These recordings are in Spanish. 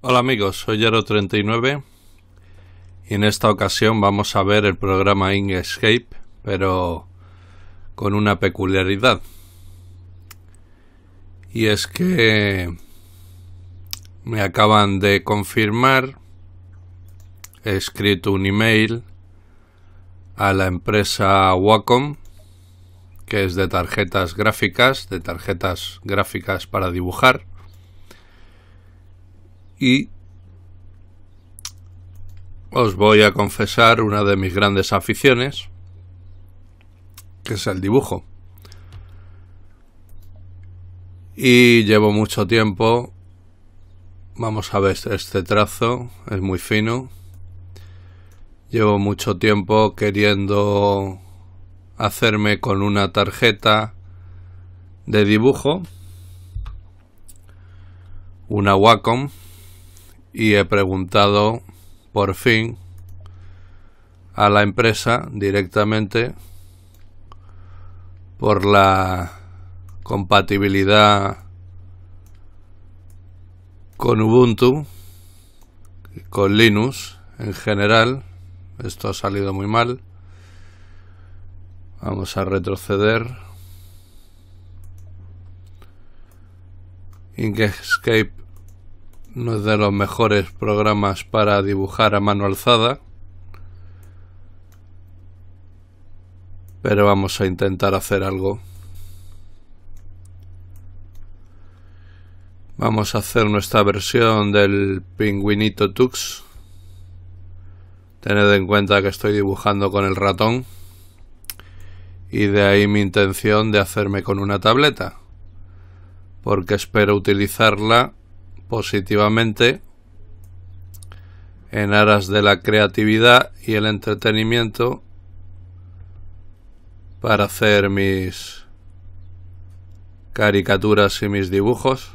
Hola amigos, soy Yero39 y en esta ocasión vamos a ver el programa Inkscape, pero con una peculiaridad. Y es que me acaban de confirmar, he escrito un email a la empresa Wacom, que es de tarjetas gráficas, de tarjetas gráficas para dibujar y os voy a confesar una de mis grandes aficiones, que es el dibujo. Y llevo mucho tiempo, vamos a ver, este trazo es muy fino, llevo mucho tiempo queriendo hacerme con una tarjeta de dibujo, una Wacom, y he preguntado por fin a la empresa directamente por la compatibilidad con Ubuntu, con Linux en general. Esto ha salido muy mal. Vamos a retroceder. Inkscape no es de los mejores programas para dibujar a mano alzada. Pero vamos a intentar hacer algo. Vamos a hacer nuestra versión del pingüinito Tux. Tened en cuenta que estoy dibujando con el ratón. Y de ahí mi intención de hacerme con una tableta. Porque espero utilizarla positivamente en aras de la creatividad y el entretenimiento para hacer mis caricaturas y mis dibujos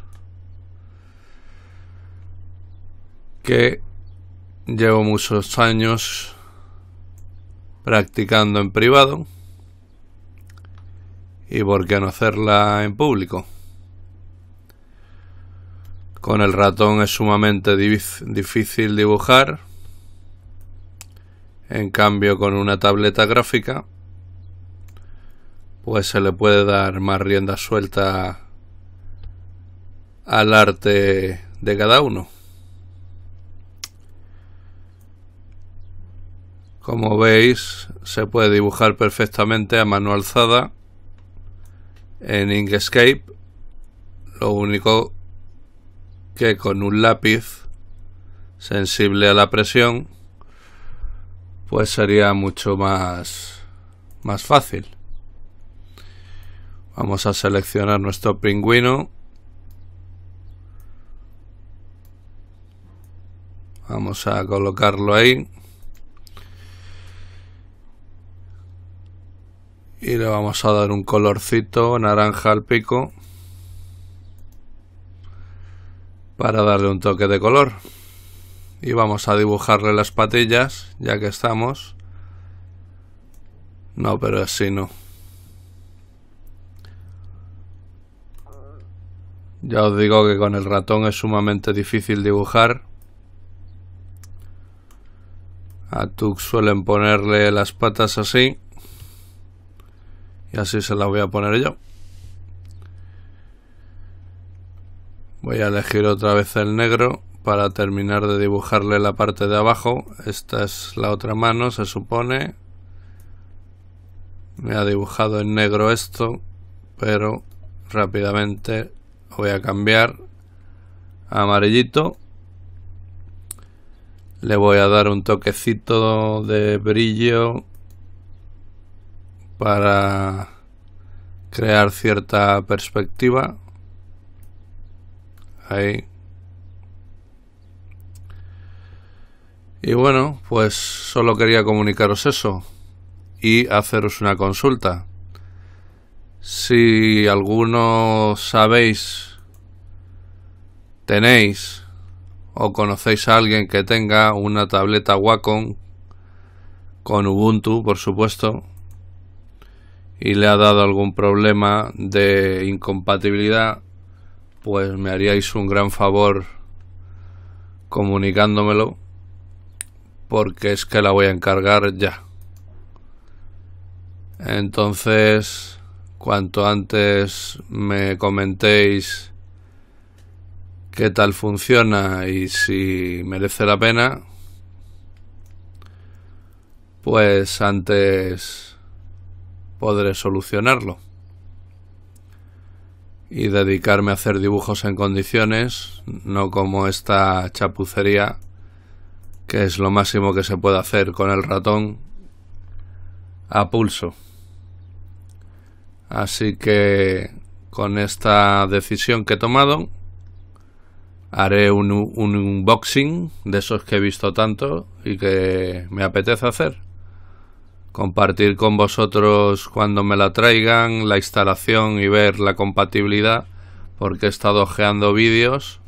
que llevo muchos años practicando en privado y por qué no hacerla en público. Con el ratón es sumamente difícil dibujar. En cambio, con una tableta gráfica, pues se le puede dar más rienda suelta al arte de cada uno. Como veis, se puede dibujar perfectamente a mano alzada en Inkscape. Lo único que con un lápiz sensible a la presión pues sería mucho más fácil vamos a seleccionar nuestro pingüino vamos a colocarlo ahí y le vamos a dar un colorcito naranja al pico para darle un toque de color y vamos a dibujarle las patillas ya que estamos no pero así no ya os digo que con el ratón es sumamente difícil dibujar a Tux suelen ponerle las patas así y así se las voy a poner yo Voy a elegir otra vez el negro para terminar de dibujarle la parte de abajo. Esta es la otra mano, se supone. Me ha dibujado en negro esto, pero rápidamente voy a cambiar a amarillito. Le voy a dar un toquecito de brillo para crear cierta perspectiva ahí. Y bueno, pues solo quería comunicaros eso y haceros una consulta. Si alguno sabéis, tenéis o conocéis a alguien que tenga una tableta Wacom con Ubuntu, por supuesto, y le ha dado algún problema de incompatibilidad pues me haríais un gran favor comunicándomelo porque es que la voy a encargar ya. Entonces, cuanto antes me comentéis qué tal funciona y si merece la pena, pues antes podré solucionarlo y dedicarme a hacer dibujos en condiciones, no como esta chapucería, que es lo máximo que se puede hacer con el ratón a pulso. Así que con esta decisión que he tomado, haré un, unboxing de esos que he visto tanto y que me apetece hacer compartir con vosotros cuando me la traigan la instalación y ver la compatibilidad porque he estado geando vídeos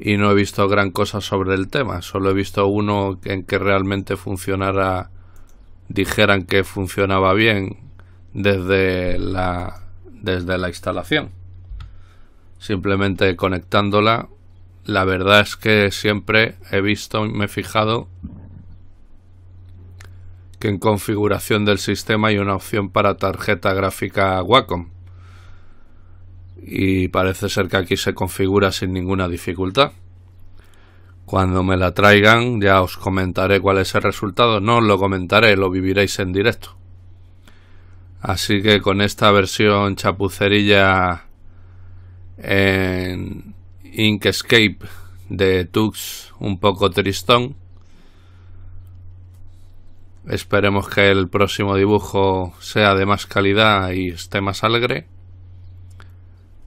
y no he visto gran cosa sobre el tema, solo he visto uno en que realmente funcionara, dijeran que funcionaba bien desde la, desde la instalación. Simplemente conectándola, la verdad es que siempre he visto me he fijado que en configuración del sistema hay una opción para tarjeta gráfica Wacom. Y parece ser que aquí se configura sin ninguna dificultad. Cuando me la traigan ya os comentaré cuál es el resultado. No os lo comentaré, lo viviréis en directo. Así que con esta versión chapucerilla en Inkscape de Tux un poco tristón Esperemos que el próximo dibujo sea de más calidad y esté más alegre.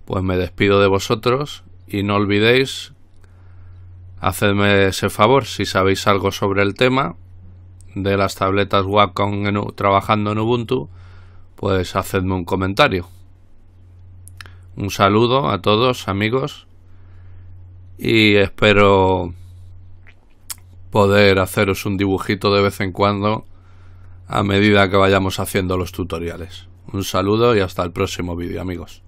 Pues me despido de vosotros y no olvidéis, hacedme ese favor si sabéis algo sobre el tema de las tabletas Wacom trabajando en Ubuntu, pues hacedme un comentario. Un saludo a todos amigos y espero poder haceros un dibujito de vez en cuando a medida que vayamos haciendo los tutoriales. Un saludo y hasta el próximo vídeo amigos.